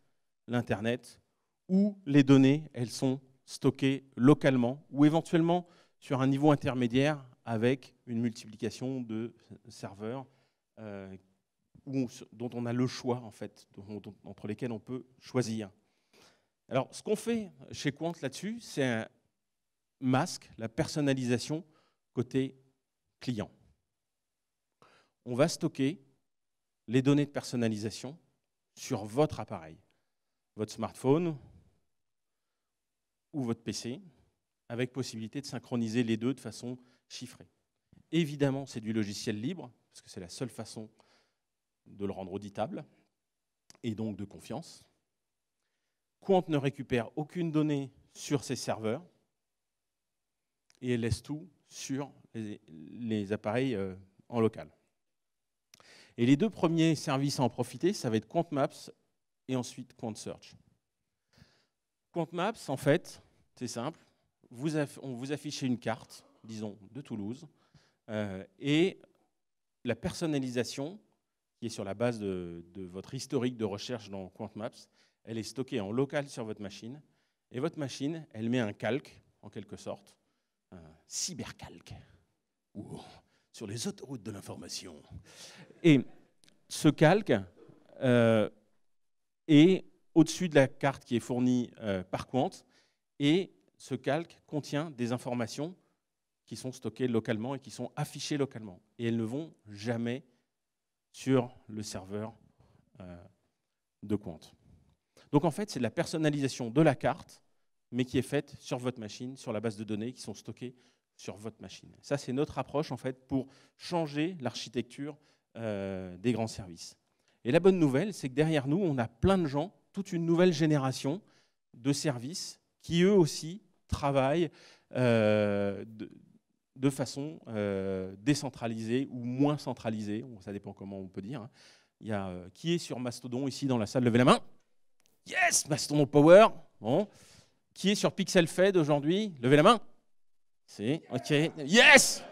l'Internet, où les données, elles sont stockées localement, ou éventuellement sur un niveau intermédiaire, avec une multiplication de serveurs euh, dont on a le choix, en fait, entre lesquels on peut choisir. Alors, ce qu'on fait chez Quant là-dessus, c'est un masque, la personnalisation côté client. On va stocker les données de personnalisation sur votre appareil, votre smartphone ou votre PC, avec possibilité de synchroniser les deux de façon chiffré. Évidemment, c'est du logiciel libre, parce que c'est la seule façon de le rendre auditable, et donc de confiance. Quant ne récupère aucune donnée sur ses serveurs, et elle laisse tout sur les, appareils euh, en local. Et les deux premiers services à en profiter, ça va être Maps et ensuite Search. Quant Maps, en fait, c'est simple, on vous affiche une carte, disons, de Toulouse, euh, et la personnalisation, qui est sur la base de, votre historique de recherche dans QuantMaps, elle est stockée en local sur votre machine, et votre machine, elle met un calque, en quelque sorte, un cybercalque, sur les autoroutes de l'information. Et ce calque euh, est au-dessus de la carte qui est fournie euh, par Quant, et ce calque contient des informations sont stockées localement et qui sont affichés localement. Et elles ne vont jamais sur le serveur euh, de compte. Donc en fait, c'est la personnalisation de la carte, mais qui est faite sur votre machine, sur la base de données qui sont stockées sur votre machine. Ça, c'est notre approche en fait pour changer l'architecture euh, des grands services. Et la bonne nouvelle, c'est que derrière nous, on a plein de gens, toute une nouvelle génération de services qui eux aussi travaillent euh, de façon euh, décentralisée ou moins centralisée, ça dépend comment on peut dire. Hein. Il euh, qui est sur Mastodon ici dans la salle Levez la main. Yes, Mastodon Power. Bon. Qui est sur Pixel aujourd'hui Levez la main. C'est OK. Yes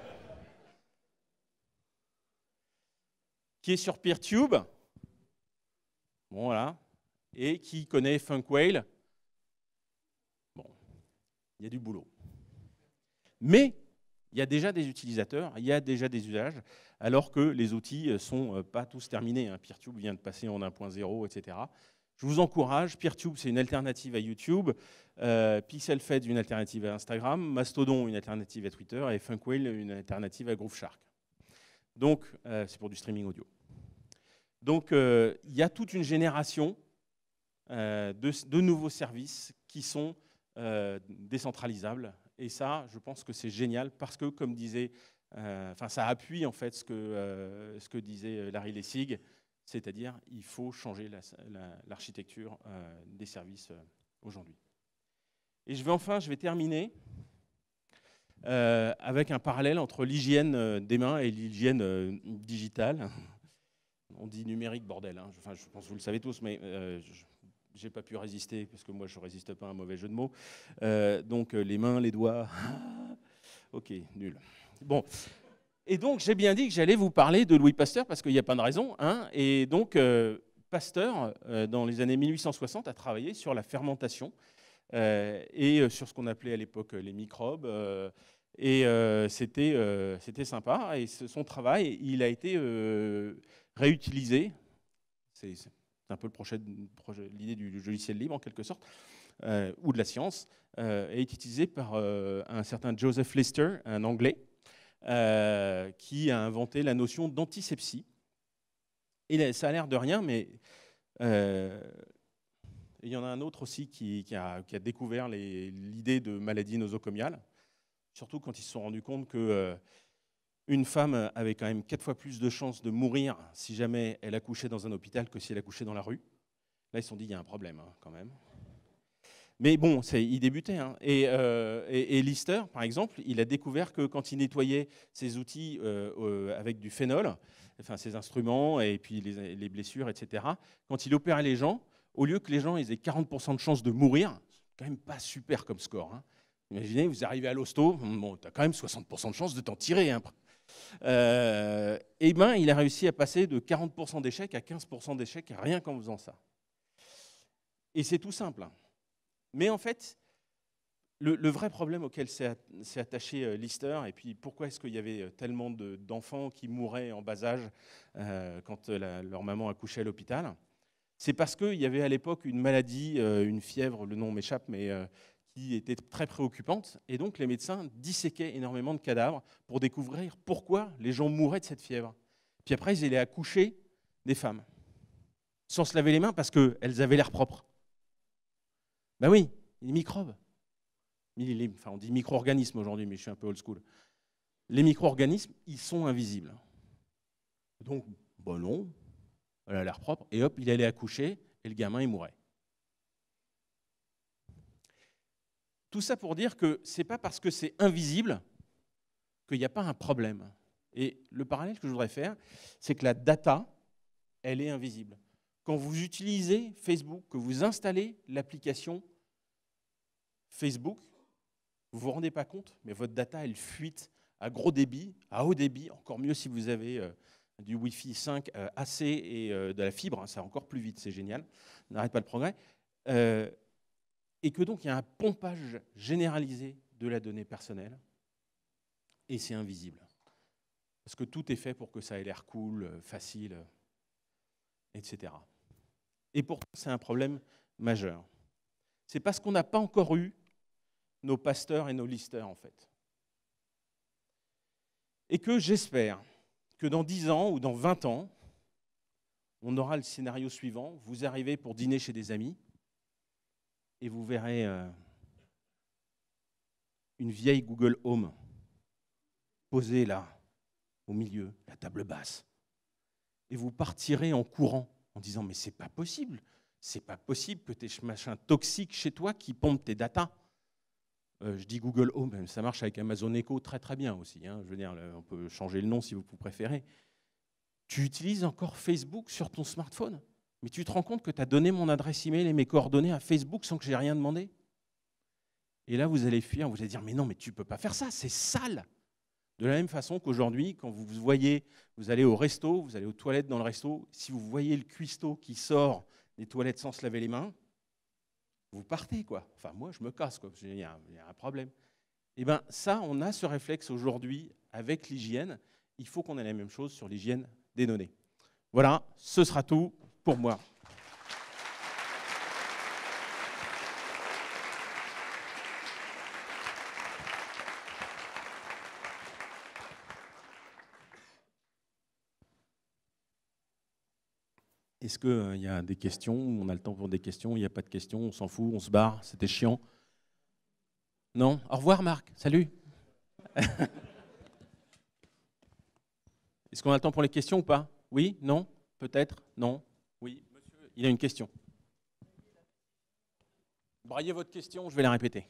Qui est sur PeerTube voilà. Et qui connaît Funk Whale Bon, il y a du boulot. Mais il y a déjà des utilisateurs, il y a déjà des usages, alors que les outils ne euh, sont euh, pas tous terminés. Hein. PeerTube vient de passer en 1.0, etc. Je vous encourage, PeerTube c'est une alternative à YouTube, euh, PixelFed une alternative à Instagram, Mastodon une alternative à Twitter et Funkwhale une alternative à Grooveshark. Donc c'est pour du streaming audio. Donc il y a toute une génération de, nouveaux services qui sont euh, décentralisable. Et ça, je pense que c'est génial parce que, comme disait, euh, enfin, ça appuie en fait ce que, euh, ce que disait Larry Lessig, c'est-à-dire il faut changer l'architecture la, des services aujourd'hui. Et je vais enfin, je vais terminer avec un parallèle entre l'hygiène des mains et l'hygiène digitale. On dit numérique, bordel. Hein. Enfin, je pense que vous le savez tous, mais j'ai pas pu résister, parce que moi je résiste pas à un mauvais jeu de mots. Euh, donc euh, les mains, les doigts. (laughs) ok, nul. Bon. Et donc j'ai bien dit que j'allais vous parler de Louis Pasteur, parce qu'il n'y a pas de raison. Hein. et donc euh, Pasteur, dans les années 1860, a travaillé sur la fermentation et sur ce qu'on appelait à l'époque les microbes. et c'était, c'était sympa. Et son travail, il a été réutilisé. C'est, un peu le projet, l'idée du, logiciel libre en quelque sorte, euh, ou de la science, euh, est utilisée par euh, un certain Joseph Lister, un Anglais, qui a inventé la notion d'antisepsie. Et ça a l'air de rien, mais il y en a un autre aussi qui, a, qui a, découvert l'idée de maladie nosocomiale, surtout quand ils se sont rendus compte que une femme avait quand même quatre fois plus de chances de mourir si jamais elle accouchait dans un hôpital que si elle accouchait dans la rue. Là, ils se sont dit, il y a un problème hein, quand même. Mais bon, il débutait. Hein. Euh, et, Lister, par exemple, il a découvert que quand il nettoyait ses outils euh, euh, avec du phénol, enfin ses instruments et puis les, blessures, etc., quand il opérait les gens, au lieu que les gens ils aient 40% de chances de mourir, quand même pas super comme score. Hein. Imaginez, vous arrivez à l'hosto, bon, tu as quand même 60% de chances de t'en tirer. Hein euh, et eh ben, il a réussi à passer de 40% d'échecs à 15% d'échecs rien qu'en faisant ça. Et c'est tout simple. Hein. Mais en fait, le, vrai problème auquel s'est attaché euh, Lister, et puis pourquoi est-ce qu'il y avait euh, tellement d'enfants qui mouraient en bas âge euh, quand leur maman accouchait à l'hôpital, c'est parce qu'il y avait à l'époque une maladie, une fièvre, le nom m'échappe, mais qui était très préoccupante. Et donc les médecins disséquaient énormément de cadavres pour découvrir pourquoi les gens mouraient de cette fièvre. Puis après, ils allaient accoucher des femmes, sans se laver les mains parce qu'elles avaient l'air propre. Ben oui, les microbes. Enfin, on dit micro-organismes aujourd'hui, mais je suis un peu old school. Les micro-organismes, ils sont invisibles. Donc, bon non, elle a l'air propre, et hop, il allait accoucher, et le gamin, il mourait. Tout ça pour dire que ce n'est pas parce que c'est invisible qu'il n'y a pas un problème. Et le parallèle que je voudrais faire, c'est que la data, elle est invisible. Quand vous utilisez Facebook, que vous installez l'application Facebook, vous ne vous rendez pas compte, mais votre data, elle fuite à gros débit, à haut débit, encore mieux si vous avez euh, du Wi-Fi 5 euh, assez AC et euh, de la fibre, hein, ça encore plus vite, c'est génial, n'arrête pas le progrès et que donc il y a un pompage généralisé de la donnée personnelle, et c'est invisible. Parce que tout est fait pour que ça ait l'air cool, facile, etc. Et pourtant, c'est un problème majeur. C'est parce qu'on n'a pas encore eu nos pasteurs et nos listeurs, en fait. Et que j'espère que dans 10 ans ou dans 20 ans, on aura le scénario suivant. Vous arrivez pour dîner chez des amis, et vous verrez euh, une vieille Google Home posée là, au milieu, la table basse. Et vous partirez en courant en disant Mais c'est pas possible, c'est pas possible que tes machins toxiques machin toxique chez toi qui pompent tes datas. Euh, je dis Google Home, ça marche avec Amazon Echo très très bien aussi. Hein. Je veux dire, on peut changer le nom si vous préférez. Tu utilises encore Facebook sur ton smartphone mais tu te rends compte que tu as donné mon adresse email et mes coordonnées à Facebook sans que j'ai rien demandé Et là, vous allez fuir, vous allez dire Mais non, mais tu ne peux pas faire ça, c'est sale De la même façon qu'aujourd'hui, quand vous voyez, vous allez au resto, vous allez aux toilettes dans le resto, si vous voyez le cuistot qui sort des toilettes sans se laver les mains, vous partez, quoi. Enfin, moi, je me casse, quoi, y, a un problème. Eh bien, ça, on a ce réflexe aujourd'hui avec l'hygiène. Il faut qu'on ait la même chose sur l'hygiène des données. Voilà, ce sera tout pour moi. Est-ce qu'il euh, y a des questions On a le temps pour des questions, il n'y a pas de questions, on s'en fout, on se barre, c'était chiant. Non Au revoir Marc, salut (laughs) Est-ce qu'on a le temps pour les questions ou pas Oui Non Peut-être Non oui, monsieur, il a une question. Braillez votre question, je vais la répéter.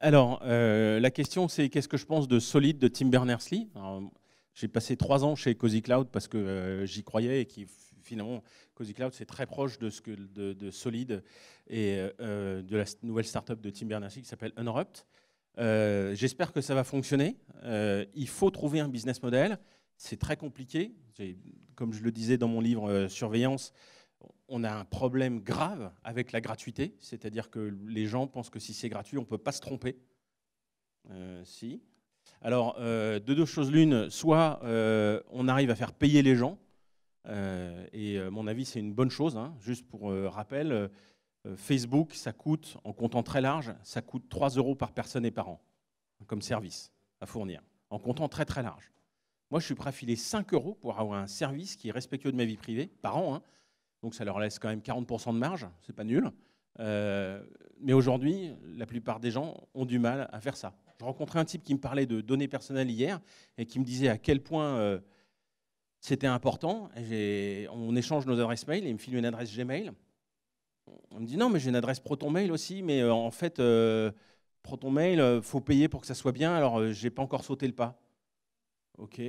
Alors, euh, la question, c'est qu'est-ce que je pense de Solid de Tim Berners-Lee J'ai passé trois ans chez Cozy Cloud parce que euh, j'y croyais et qui finalement, Cozy Cloud, c'est très proche de, ce que, de, Solid et euh, de la nouvelle startup de Tim Berners-Lee qui s'appelle Unrupt. J'espère que ça va fonctionner. il faut trouver un business model. C'est très compliqué. Comme je le disais dans mon livre Surveillance, on a un problème grave avec la gratuité, c'est-à-dire que les gens pensent que si c'est gratuit, on ne peut pas se tromper. Euh, si. Alors, euh, deux choses l'une, soit euh, on arrive à faire payer les gens, et mon avis c'est une bonne chose, hein. juste pour rappel, Facebook, ça coûte, en comptant très large, ça coûte 3 euros par personne et par an, comme service à fournir, en comptant très très large. Moi, je suis prêt à filer 5 euros pour avoir un service qui est respectueux de ma vie privée, par an, hein, donc ça leur laisse quand même 40% de marge, c'est pas nul. Euh, mais aujourd'hui, la plupart des gens ont du mal à faire ça. Je rencontrais un type qui me parlait de données personnelles hier et qui me disait à quel point euh, c'était important. on échange nos adresses mail et il me file une adresse Gmail. On me dit non, mais j'ai une adresse ProtonMail aussi, mais euh, en fait, ProtonMail, faut payer pour que ça soit bien, alors j'ai pas encore sauté le pas. Ok,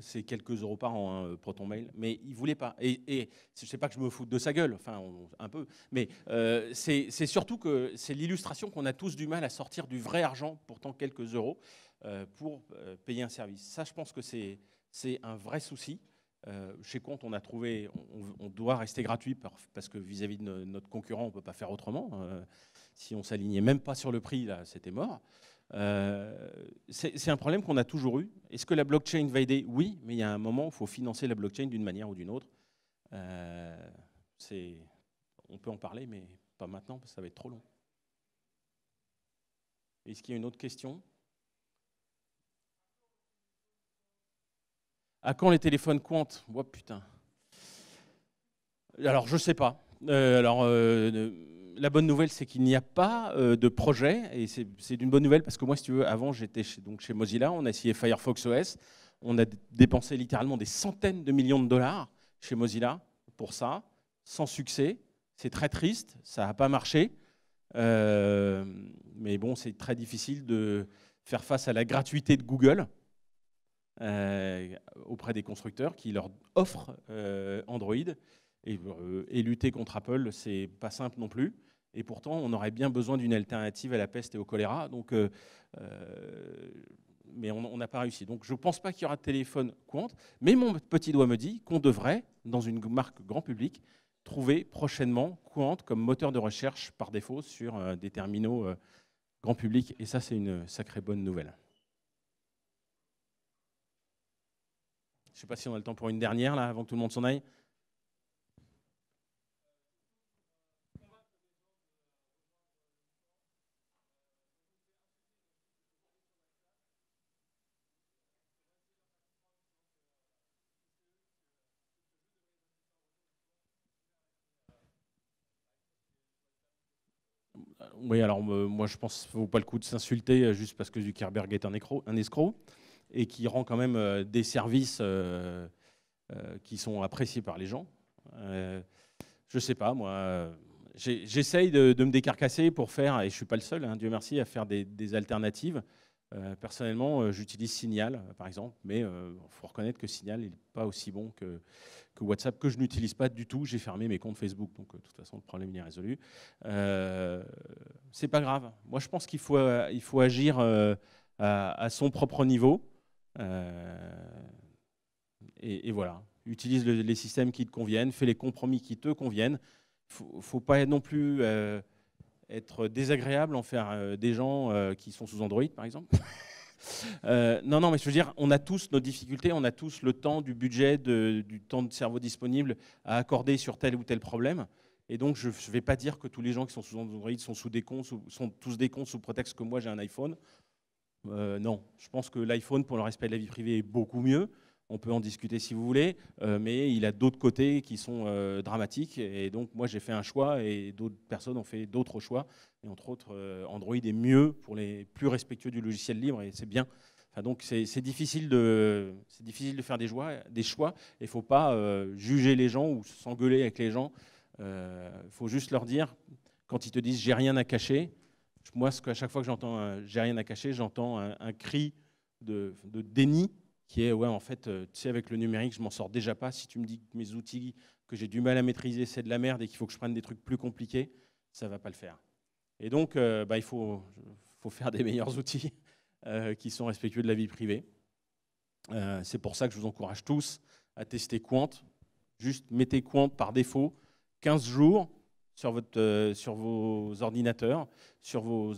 c'est quelques euros par an, hein, Proton Mail, mais il voulait pas. Et, et je sais pas que je me foute de sa gueule, enfin un peu, mais euh, c'est surtout que c'est l'illustration qu'on a tous du mal à sortir du vrai argent, pourtant quelques euros, euh, pour euh, payer un service. Ça, je pense que c'est un vrai souci. chez Compte, on a trouvé, on, doit rester gratuit parce que vis-à-vis de notre concurrent, on ne peut pas faire autrement. Hein. si on s'alignait même pas sur le prix, là, c'était mort. Euh, c'est un problème qu'on a toujours eu. Est-ce que la blockchain va aider Oui, mais il y a un moment où il faut financer la blockchain d'une manière ou d'une autre. Euh, on peut en parler, mais pas maintenant, parce que ça va être trop long. Est-ce qu'il y a une autre question À quand les téléphones quant Oh putain. Alors, je sais pas. Euh, alors, la bonne nouvelle, c'est qu'il n'y a pas euh, de projet, et c'est d'une bonne nouvelle parce que moi, si tu veux, avant, j'étais chez, donc chez Mozilla, on a essayé Firefox OS, on a dépensé littéralement des centaines de millions de dollars chez Mozilla pour ça, sans succès. C'est très triste, ça n'a pas marché, euh, mais bon, c'est très difficile de faire face à la gratuité de Google euh, auprès des constructeurs qui leur offrent Android. Et, et, lutter contre Apple, c'est pas simple non plus. Et pourtant, on aurait bien besoin d'une alternative à la peste et au choléra. Donc, euh, euh, mais on n'a pas réussi. Donc je ne pense pas qu'il y aura de téléphone Quant, mais mon petit doigt me dit qu'on devrait, dans une marque grand public, trouver prochainement Quant comme moteur de recherche par défaut sur euh, des terminaux grand public. Et ça, c'est une sacrée bonne nouvelle. Je ne sais pas si on a le temps pour une dernière, là, avant que tout le monde s'en aille. Oui, alors euh, moi je pense qu'il ne vaut pas le coup de s'insulter euh, juste parce que Zuckerberg est un, un escroc et qui rend quand même euh, des services qui sont appréciés par les gens. je ne sais pas, moi, j'essaye de, me décarcasser pour faire, et je ne suis pas le seul, hein, Dieu merci, à faire des alternatives. Euh, personnellement, euh, j'utilise Signal, euh, par exemple, mais il faut reconnaître que Signal n'est pas aussi bon que, WhatsApp, que je n'utilise pas du tout. J'ai fermé mes comptes Facebook, donc de toute façon, le problème n'est est résolu. c'est pas grave. Moi, je pense qu'il faut, il faut agir à, son propre niveau. Et, voilà. Utilise les systèmes qui te conviennent, fais les compromis qui te conviennent. Il ne faut pas non plus être désagréable, en faire euh, des gens euh, qui sont sous Android, par exemple. (laughs) Euh, non, non, mais je veux dire, on a tous nos difficultés, on a tous le temps, du budget, du temps de cerveau disponible à accorder sur tel ou tel problème. Et donc, je ne vais pas dire que tous les gens qui sont sous Android sont, sous des sont tous des cons sous prétexte que moi j'ai un iPhone. non, je pense que l'iPhone, pour le respect de la vie privée, est beaucoup mieux on peut en discuter si vous voulez, euh, mais il a d'autres côtés qui sont euh, dramatiques. Et donc, moi, j'ai fait un choix et d'autres personnes ont fait d'autres choix. Et entre autres, euh, Android est mieux pour les plus respectueux du logiciel libre et c'est bien. Enfin, donc, c'est difficile, de, difficile de faire des, choix, des choix il ne faut pas juger les gens ou s'engueuler avec les gens. Il faut juste leur dire, quand ils te disent j'ai rien à cacher, moi, ce à chaque fois que j'entends j'ai rien à cacher, j'entends un, cri de, de déni qui est, ouais, en fait, euh, tu sais, avec le numérique, je m'en sors déjà pas. Si tu me dis que mes outils que j'ai du mal à maîtriser, c'est de la merde et qu'il faut que je prenne des trucs plus compliqués, ça va pas le faire. Et donc, euh, bah, il faut, faut, faire des meilleurs (laughs) outils euh, qui sont respectueux de la vie privée. c'est pour ça que je vous encourage tous à tester Quant. Juste mettez Quant par défaut 15 jours sur, votre, sur vos ordinateurs, sur vos,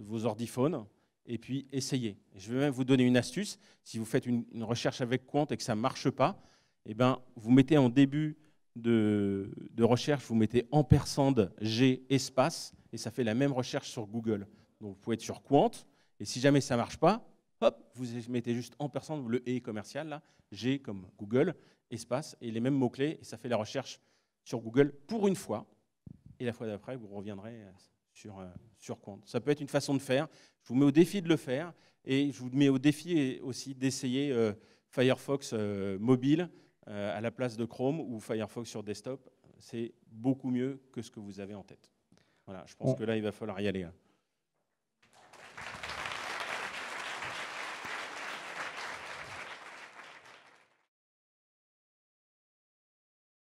vos ordiphones et puis essayez. je vais même vous donner une astuce. Si vous faites une, recherche avec quant et que ça ne marche pas, eh ben, vous mettez en début de, recherche, vous mettez ampersand G espace, et ça fait la même recherche sur Google. Donc vous pouvez être sur Quant, et si jamais ça ne marche pas, hop, vous mettez juste ampersand, le E commercial, là, G comme Google, espace, et les mêmes mots-clés, et ça fait la recherche sur Google pour une fois, et la fois d'après, vous reviendrez. À ça sur, euh, sur compte. Ça peut être une façon de faire. Je vous mets au défi de le faire et je vous mets au défi aussi d'essayer euh, Firefox euh, mobile à la place de Chrome ou Firefox sur desktop. C'est beaucoup mieux que ce que vous avez en tête. Voilà, je pense que là, il va falloir y aller. Hein.